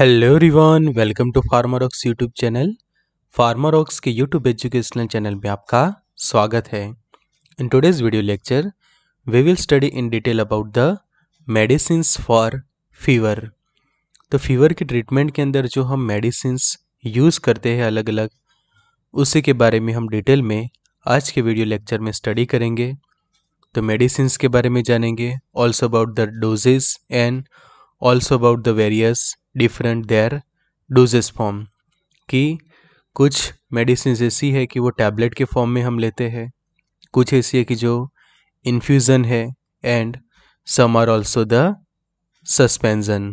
Hello रिवान welcome to ours YouTube channel Pharmarocks के YouTube educational channel में आपका स्वागत है in today's video lecture we will study in detail about the medicine for fever तो fever के treatment के अंदर जो हम मेडिसिन यूज़ करते हैं अलग अलग उसी के बारे में हम डिटेल में आज के वीडियो लेक्चर में स्टडी करेंगे तो मेडिसिन के बारे में जानेंगे also about the doses and also about the various different their doses form कि कुछ मेडिसिन ऐसी है कि वो टैबलेट के फॉर्म में हम लेते हैं कुछ ऐसी है कि जो इन्फ्यूज़न है and some are also the suspension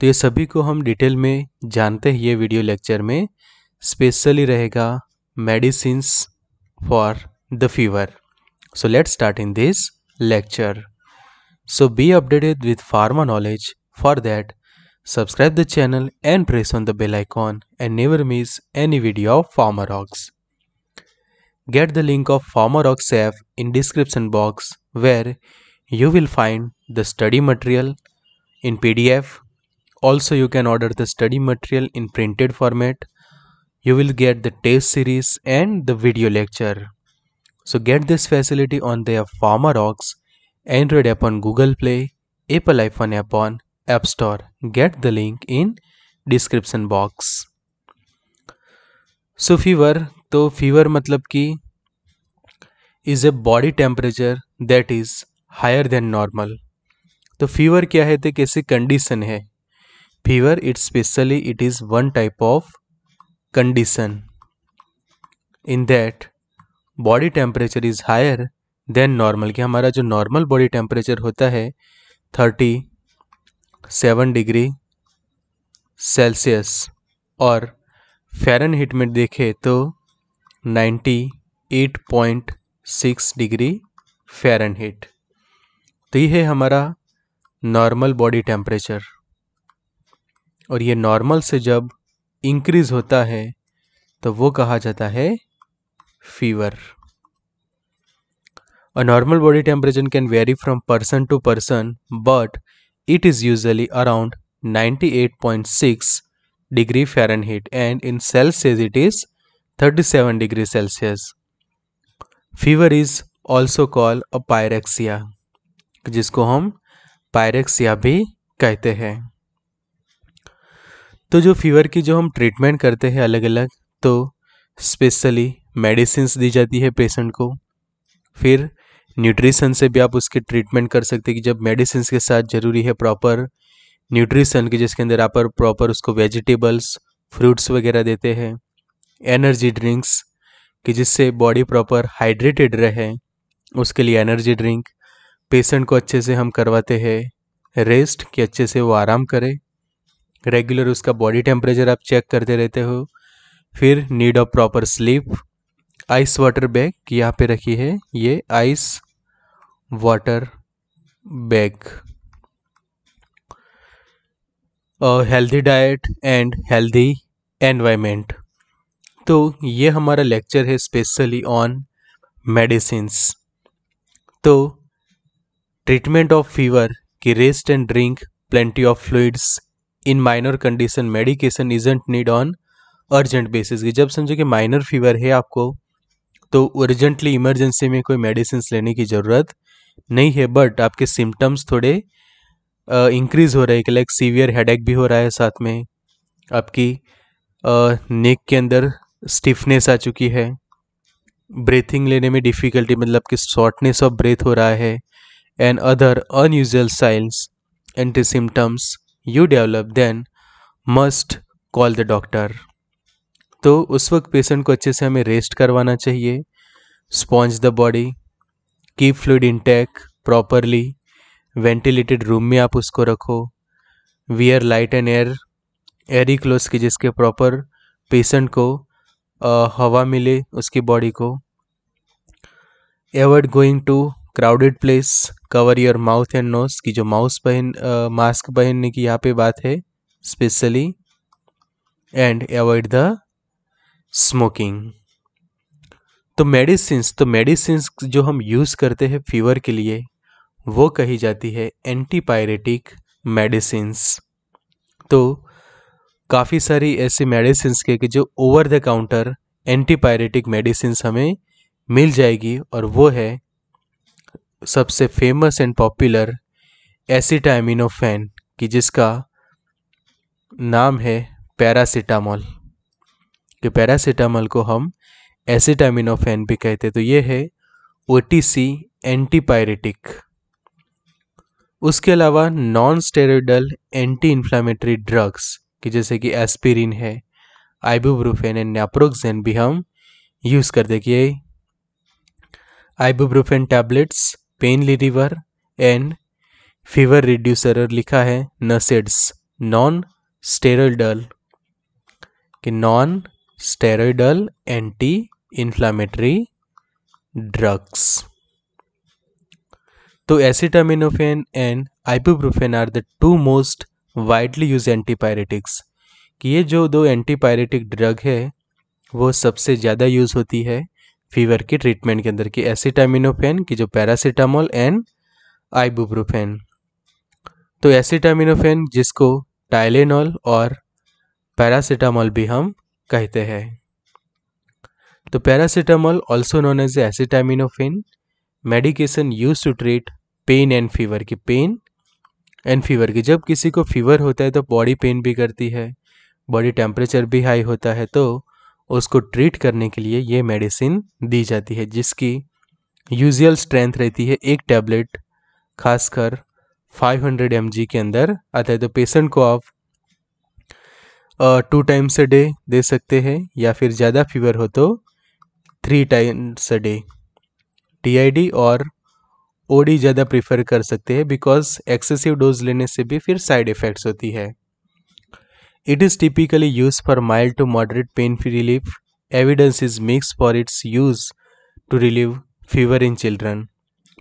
तो ये सभी को हम डिटेल में जानते हैं ये वीडियो लेक्चर में स्पेशली रहेगा medicines for the fever so let's start in this lecture so be updated with pharma knowledge for that Subscribe the channel and press on the bell icon and never miss any video of PharmaRox. Get the link of PharmaRox app in description box where you will find the study material in PDF. Also you can order the study material in printed format. You will get the test series and the video lecture. So get this facility on their Farmer PharmaRox, Android app on Google Play, Apple iPhone app on App Store. Get the link in description box so fever तो fever मतलब कि is a body temperature that is higher than normal तो fever क्या है तो कैसी condition है fever it specially it is one type of condition in that body temperature is higher than normal कि हमारा जो नॉर्मल बॉडी टेम्परेचर होता है थर्टी सेवन डिग्री सेल्सियस और फेरन हीट में देखें तो eight point six degree Fahrenheit heat तो ये है हमारा नॉर्मल बॉडी टेम्परेचर और ये नॉर्मल से जब इंक्रीज होता है तो वो कहा जाता है फीवर और normal body temperature can vary from person to person but it is usually around 98.6 degree Fahrenheit and in Celsius it is 37 degree Celsius. Fever is also call a pyrexia जिसको हम पायरेक्सिया भी कहते हैं तो जो fever की जो हम ट्रीटमेंट करते हैं अलग अलग तो स्पेशली मेडिसिन दी जाती है पेशेंट को फिर न्यूट्रिशन से भी आप उसकी ट्रीटमेंट कर सकते हैं कि जब मेडिसिन के साथ ज़रूरी है प्रॉपर न्यूट्रिशन की जिसके अंदर आप प्रॉपर उसको वेजिटेबल्स फ्रूट्स वगैरह देते हैं एनर्जी ड्रिंक्स कि जिससे बॉडी प्रॉपर हाइड्रेटेड रहे उसके लिए एनर्जी ड्रिंक पेशेंट को अच्छे से हम करवाते हैं रेस्ट कि अच्छे से वो आराम करे रेगुलर उसका बॉडी टेम्परेचर आप चेक करते रहते हो फिर need of proper sleep ice water bag यहाँ पे रखी है ये ice water bag healthy diet and healthy environment तो ये हमारा लेक्चर है स्पेशली ऑन मेडिसिन तो ट्रीटमेंट ऑफ फीवर की rest and drink plenty of fluids in minor condition medication isn't need on urgent basis की जब समझो कि माइनर फीवर है आपको तो अर्जेंटली इमरजेंसी में कोई मेडिसिन लेने की ज़रूरत नहीं है बट आपके सिम्टम्स थोड़े इंक्रीज़ हो रहे हैं लाइक सीवियर हेड भी हो रहा है साथ में आपकी नेक के अंदर स्टिफनेस आ चुकी है ब्रीथिंग लेने में डिफ़िकल्टी मतलब कि शॉर्टनेस ऑफ ब्रेथ हो रहा है and other unusual signs and symptoms you develop then must call the doctor तो उस वक्त पेशेंट को अच्छे से हमें रेस्ट करवाना चाहिए sponge the body keep fluid intake properly ventilated room में आप उसको रखो wear light and air airy clothes की जिसके प्रॉपर पेशेंट को आ, हवा मिले उसकी बॉडी को avoid going to crowded place cover your mouth and nose की जो माउस पहन मास्क पहनने की यहाँ पे बात है specially and avoid the smoking तो मेडिसिन्स तो मेडिसिन जो हम यूज़ करते हैं फीवर के लिए वो कही जाती है एंटीपायरेटिक मेडिसिन्स तो काफ़ी सारी ऐसी मेडिसिन के कि जो over the counter antipyretic medicine हमें मिल जाएगी और वो है सबसे फेमस एंड पॉपुलर एसिटामिनोफेन कि जिसका नाम है पैरासीटामोल कि पैरासीटामॉल को हम एसिटामिनोफेन भी कहते हैं तो ये है ओ टी सी एंटीपायरेटिक उसके अलावा non steroidal anti inflammatory drugs कि जैसे कि एस्पिरिन है आइबूब्रूफेन एंड नेप्रोक्सेन भी हम यूज़ करते देखिए ibuprofen tablets pain reliever and fever reducer लिखा है नसेड्स नॉन स्टेरोडल कि non steroidal anti inflammatory drugs तो acetaminophen and ibuprofen are the two most widely used antipyretics कि ये जो दो एंटीपायरेटिक ड्रग है वो सबसे ज़्यादा यूज़ होती है फीवर के ट्रीटमेंट के अंदर कि एसिटामिनोफेन की जो पैरासीटामोल एंड आइबूब्रोफेन तो एसिटामिनोफेन जिसको टाइलेनॉल और पैरासीटामोल भी हम कहते हैं तो paracetamol, also known as acetaminophen medication used to treat pain and fever की पेन एंड फीवर की जब किसी को फीवर होता है तो बॉडी पेन भी करती है बॉडी टेम्परेचर भी हाई होता है तो उसको ट्रीट करने के लिए ये मेडिसिन दी जाती है जिसकी यूजुअल स्ट्रेंथ रहती है एक टैबलेट खासकर 500 हंड्रेड के अंदर आता है तो पेशेंट को आप टू टाइम्स अ डे दे सकते हैं या फिर ज़्यादा फीवर हो तो three times a day D और डी ज़्यादा प्रीफर कर सकते हैं बिकॉज एक्सेसिव डोज लेने से भी फिर साइड इफ़ेक्ट्स होती है it is typically used for mild to moderate pain free relief evidence is mixed for its use to relieve fever in children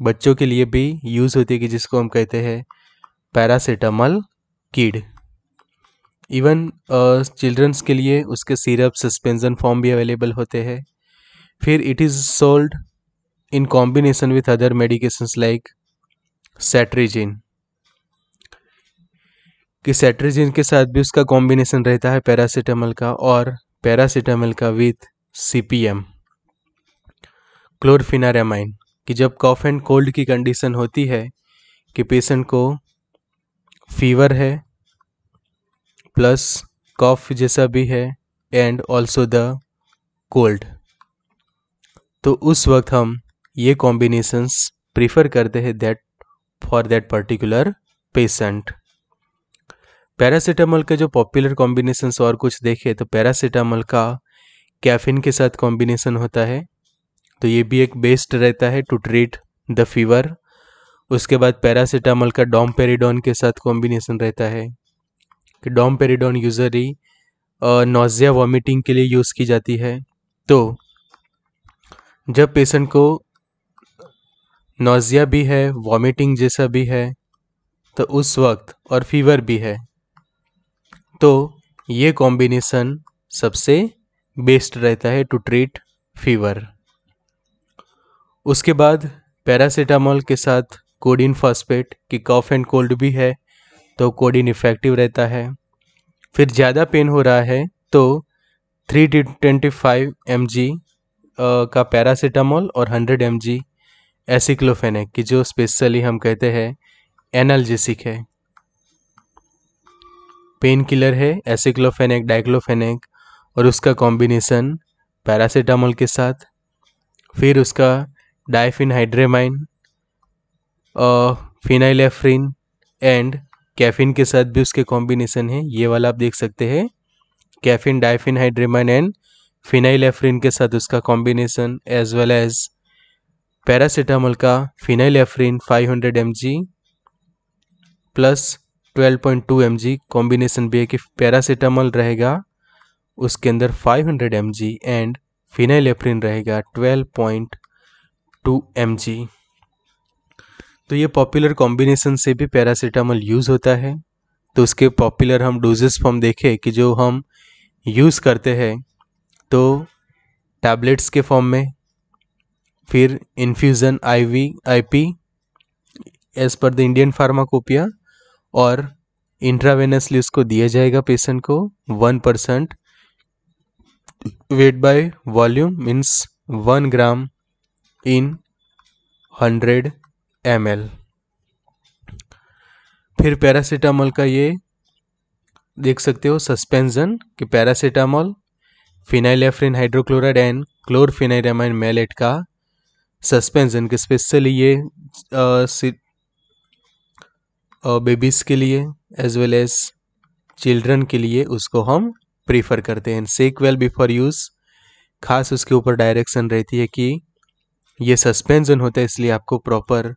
बच्चों के लिए भी यूज़ होती है कि जिसको हम कहते हैं पैरासीटामल कीड इवन चिल्ड्रंस के लिए उसके सिरप सस्पेंजन फॉर्म भी अवेलेबल होते हैं फिर it is sold in combination with other medication like cetirizine कि सेट्रीजिन के साथ भी उसका कॉम्बिनेशन रहता है पैरासीटामल का और पैरासीटामल का with C P M chlorpheniramine कि जब कॉफ एंड कोल्ड की कंडीशन होती है कि पेशेंट को फीवर है प्लस कॉफ जैसा भी है एंड ऑल्सो द कोल्ड तो उस वक्त हम ये कॉम्बिनेशंस प्रीफर करते हैं that for that particular patient paracetamol का जो पॉपुलर कॉम्बिनेशंस और कुछ देखें तो पैरासीटामोल का कैफिन के साथ कॉम्बिनेशन होता है तो ये भी एक बेस्ट रहता है टू ट्रीट द फीवर उसके बाद पैरासीटामोल का डोमपेरिडोन के साथ कॉम्बिनेशन रहता है कि डोमपेरिडोन यूजरी नोजिया वॉमिटिंग के लिए यूज़ की जाती है तो जब पेशेंट को नोज़िया भी है वॉमिटिंग जैसा भी है तो उस वक्त और फीवर भी है तो ये कॉम्बिनेसन सबसे बेस्ट रहता है टू ट्रीट फीवर उसके बाद पैरासीटामोल के साथ कोडिन फॉस्पेट की कॉफ एंड कोल्ड भी है तो कोडिन इफ़ेक्टिव रहता है फिर ज़्यादा पेन हो रहा है तो three two twenty five M G का पैरासीटामोल और 100 एम जी एसिक्लोफेनिक की जो स्पेशली हम कहते हैं एनालजेसिक है पेन किलर है एसिक्लोफेनिक डाइक्लोफेनिक और उसका कॉम्बिनेसन पैरासीटामोल के साथ फिर उसका diphenhydramine phenylephrine and caffeine के साथ भी उसके कॉम्बिनेसन है ये वाला आप देख सकते हैं caffeine diphenhydramine and phenylephrine के साथ उसका combination as well as paracetamol का phenylephrine 500 hundred M G plus twelve point combination भी है कि पैरासीटामोल रहेगा उसके अंदर 500 hundred M G and phenylephrine रहेगा 12.2 पॉइंट तो ये पॉपुलर कॉम्बिनेशन से भी पैरासीटामोल यूज़ होता है तो उसके पॉपुलर हम डोजेस फॉर्म देखें कि जो हम यूज़ करते हैं तो टैबलेट्स के फॉर्म में फिर इन्फ्यूज़न आईवी आईपी एज़ पर द इंडियन फार्माकोपिया और इंट्रावेनसली उसको दिया जाएगा पेशेंट को one percent weight by volume means one gram in hundred M फिर पैरासीटामोल का ये देख सकते हो सस्पेंजन कि paracetamol phenylephrine hydrochloride and chlorpheniramine maleate का सस्पेंशन के स्पेशली ये बेबीज के लिए एज वेल एज चिल्ड्रन के लिए उसको हम प्रीफर करते हैं सेक वेल बिफोर यूज़ खास उसके ऊपर डायरेक्शन रहती है कि ये सस्पेंशन होता है इसलिए आपको प्रॉपर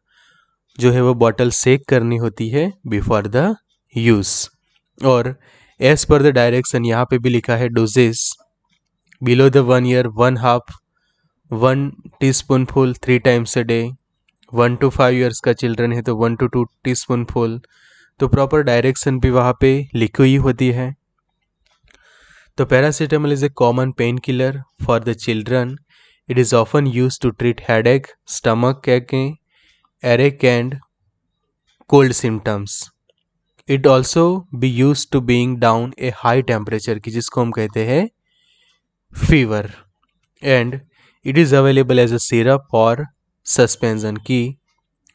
जो है वो बॉटल सेक करनी होती है बिफोर द यूज़ और एज़ पर द डायरेक्शन यहाँ पे भी लिखा है dosages below the one year one half one teaspoonful three times a day one two five years का चिल्ड्रन है तो one two two teaspoon full तो प्रॉपर डायरेक्शन भी वहाँ पे लिखी हुई होती है तो paracetamol is a common pain killer for the children it is often use to treat headache stomach ache earache and cold symptoms it also be use to bring down a high temperature की जिसको हम कहते हैं fever and it is available as a syrup और suspension की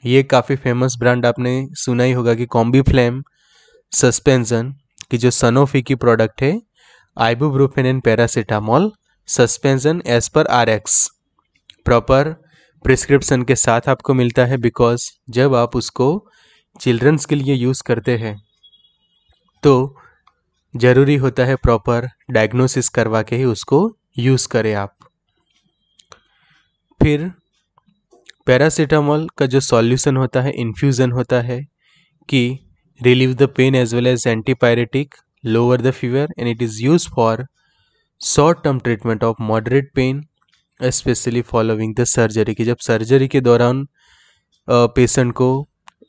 ये काफ़ी famous brand आपने सुना ही होगा कि कॉम्बी फ्लेम सस्पेंजन की जो सनोफी की प्रोडक्ट है ibuprofen and paracetamol suspension as per R X proper prescription के साथ आपको मिलता है बिकॉज जब आप उसको चिल्ड्रंस के लिए यूज़ करते हैं तो ज़रूरी होता है प्रॉपर डायग्नोसिस करवा के ही उसको यूज़ करें आप फिर पैरासीटामोल का जो सॉल्यूशन होता है इन्फ्यूज़न होता है कि relieve the pain as well as antipyretic lower the fever and it is use for short term treatment of moderate pain specially following the surgery की जब सर्जरी के दौरान पेशेंट को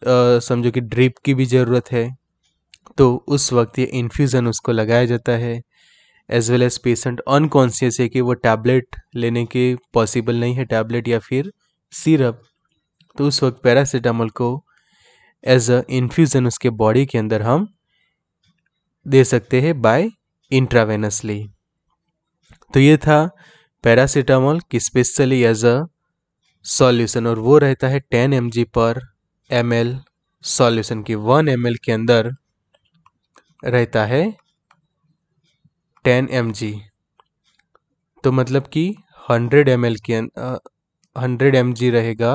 समझो कि ड्रिप की भी ज़रूरत है तो उस वक्त ये इन्फ्यूज़न उसको लगाया जाता है as well as patient unconscious है कि वो टैबलेट लेने के पॉसिबल नहीं है टैबलेट या फिर सिरप तो उस वक्त पैरासीटामोल को एज अ इन्फ्यूज़न उसके बॉडी के अंदर हम दे सकते हैं बाय इंट्रावेनसली तो ये था पैरासीटामोल की स्पेशली एज अ सॉल्यूशन और वो रहता है 10 एम पर एम एल सॉल्यूशन की 1 एम के अंदर रहता है टेन एम तो मतलब कि हंड्रेड एम के अं, हंड्रेड एम जी रहेगा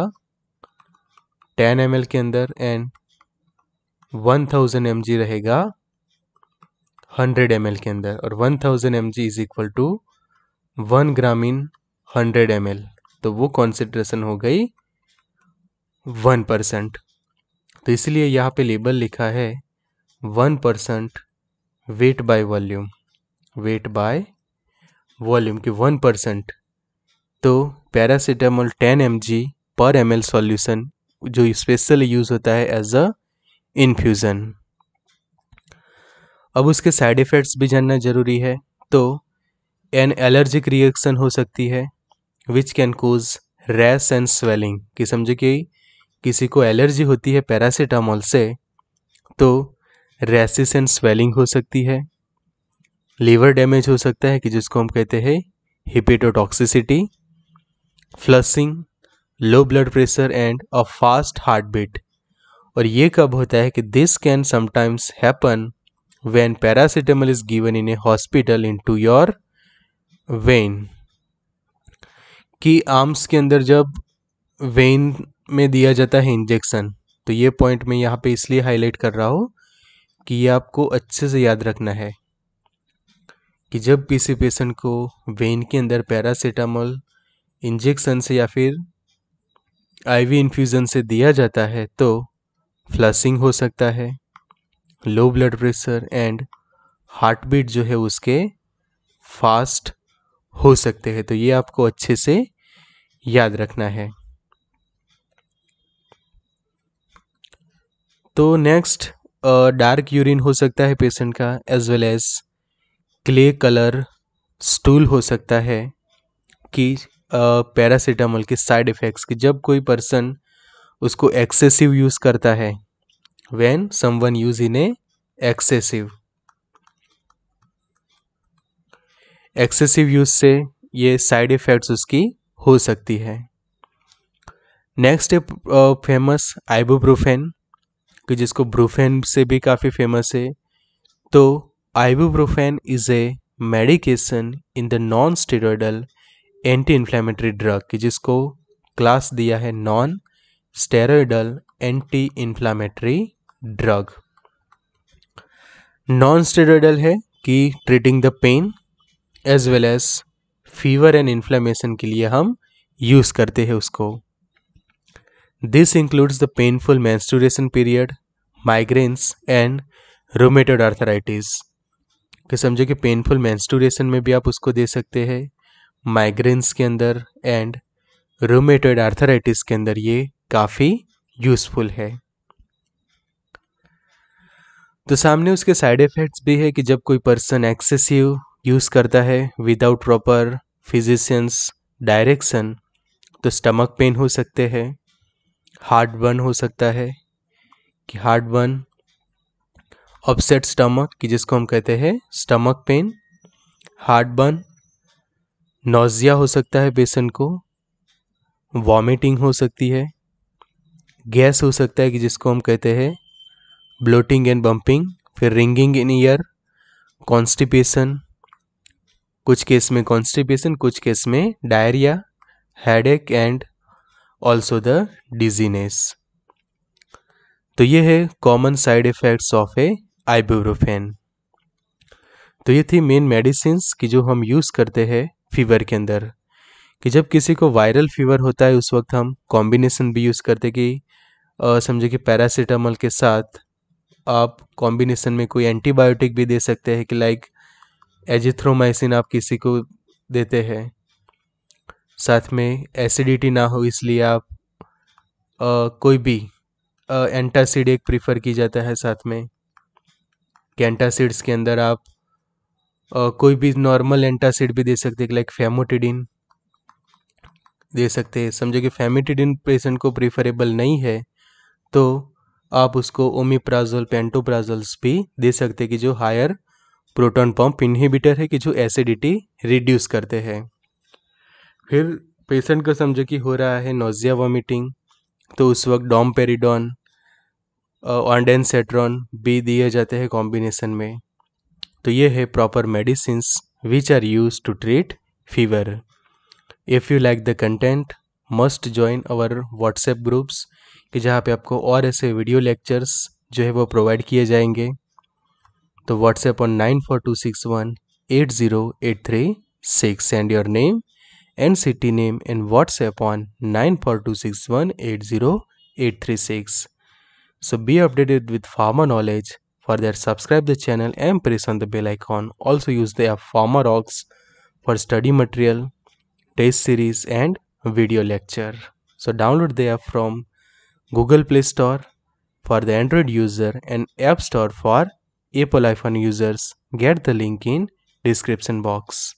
टेन एम के अंदर and one thousand M G रहेगा हंड्रेड एम के अंदर और one thousand M G is equal to one gram in hundred M तो वो कॉन्सेंट्रेशन हो गई वन परसेंट तो इसलिए यहाँ पे लेबल लिखा है one percent weight by volume weight by volume की वन परसेंट तो paracetamol ten M G per M L solution जो स्पेशली यूज़ होता है एज अ इन्फ्यूज़न अब उसके साइड इफ़ेक्ट्स भी जानना ज़रूरी है तो एन एलर्जिक रिएक्शन हो सकती है which can cause rash and swelling कि समझो कि किसी को एलर्जी होती है पैरासीटामोल से तो रेसिस एंड स्वेलिंग हो सकती है लीवर डैमेज हो सकता है कि जिसको हम कहते हैं hepatotoxicity flushing low blood pressure and a fast heart beat और ये कब होता है कि this can sometimes happen paracetamol is given in a hospital into your vein कि आर्म्स के अंदर जब वेन में दिया जाता है इंजेक्शन तो ये पॉइंट मैं यहाँ पे इसलिए हाईलाइट कर रहा हूँ कि ये आपको अच्छे से याद रखना है कि जब किसी पेशेंट को वेन के अंदर पैरासीटामोल इंजेक्शन से या फिर आईवी इन्फ्यूज़न से दिया जाता है तो फ्लसिंग हो सकता है low blood pressure and heart beat जो है उसके फास्ट हो सकते हैं तो ये आपको अच्छे से याद रखना है तो नेक्स्ट डार्क यूरिन हो सकता है पेशेंट का as well as clay colour stool हो सकता है कि पैरासीटामोल के साइड इफ़ेक्ट्स कि जब कोई पर्सन उसको एक्सेसिव यूज़ करता है some someone use in a excessive excessive use से ये साइड इफ़ेक्ट्स उसकी हो सकती है नेक्स्ट है फेमस आइबोप्रोफेन कि जिसको ब्रूफेन से भी काफ़ी फेमस है तो ibuprofen is a medication in the non steroidal anti inflammatory drug कि जिसको क्लास दिया है non steroidal anti inflammatory drug non steroidal है कि treating the pain as well as fever and inflammation के लिए हम यूज़ करते हैं उसको This includes the painful menstruation period, migraines, and rheumatoid arthritis कि समझो कि पेनफुल मैंस्टोरेशन में भी आप उसको दे सकते हैं माइग्रेन्स के अंदर एंड रोमेटोड आर्थराइटिस के अंदर ये काफ़ी यूज़फुल है तो सामने उसके साइड इफ़ेक्ट्स भी है कि जब कोई पर्सन एक्सेसिव यूज़ करता है विदाउट प्रॉपर फिजिशियंस डायरेक्शन तो स्टमक पेन हो सकते हैं हार्ट बर्न हो सकता है कि हार्ट बर्न अपसेट स्टमक कि जिसको हम कहते हैं stomach pain heartburn nausea हो सकता है बेसन को वॉमिटिंग हो सकती है गैस हो सकता है कि जिसको हम कहते हैं ब्लोटिंग एंड बम्पिंग फिर रिंगिंग इन ईयर कॉन्स्टिपेशन कुछ केस में कॉन्स्टिपेशन कुछ केस में diarrhoea headache and also the dizziness तो ये है common side effects of a ibuprofen तो ये थी मेन मेडिसिन की जो हम यूज़ करते हैं फीवर के अंदर कि जब किसी को वायरल फीवर होता है उस वक्त हम कॉम्बिनेशन भी यूज़ करते कि समझे कि पैरासीटामोल के साथ आप कॉम्बिनेशन में कोई एंटीबायोटिक भी दे सकते हैं कि लाइक एजिथ्रोमाइसिन आप किसी को देते हैं साथ में एसिडिटी ना हो इसलिए आप आ, कोई भी एंटासिड एक प्रीफर की जाता है साथ में कि एंटासिड्स के अंदर आप आ, कोई भी नॉर्मल एंटासिड भी दे सकते हैं लाइक फेमोटिडिन दे सकते हैं समझो कि फेमिटिडिन पेशेंट को प्रीफरेबल नहीं है तो आप उसको ओमिप्राजोल पेंटोप्राजोल्स भी दे सकते हैं कि जो हायर प्रोटॉन पंप इनहिबिटर है कि जो एसिडिटी रिड्यूस करते हैं फिर पेशेंट को समझो कि हो रहा है नोजिया वॉमिटिंग तो उस वक्त डॉम पेरीडॉन ऑनडेन सेट्रॉन भी दिए जाते हैं कॉम्बिनेशन में तो ये है proper medicine which are use to treat fever if you like the content must join our WhatsApp groups कि जहाँ पे आपको और ऐसे वीडियो लेक्चर्स जो है वो प्रोवाइड किए जाएंगे तो WhatsApp on nine four two six one eight zero eight three six and your name and city name in WhatsApp on 9426180836. So be updated with farmer knowledge. Further subscribe the channel and press on the bell icon. Also use the app Farmer Rocks for study material, test series and video lecture. So download the app from Google Play Store for the Android user and App Store for Apple iPhone users. Get the link in description box.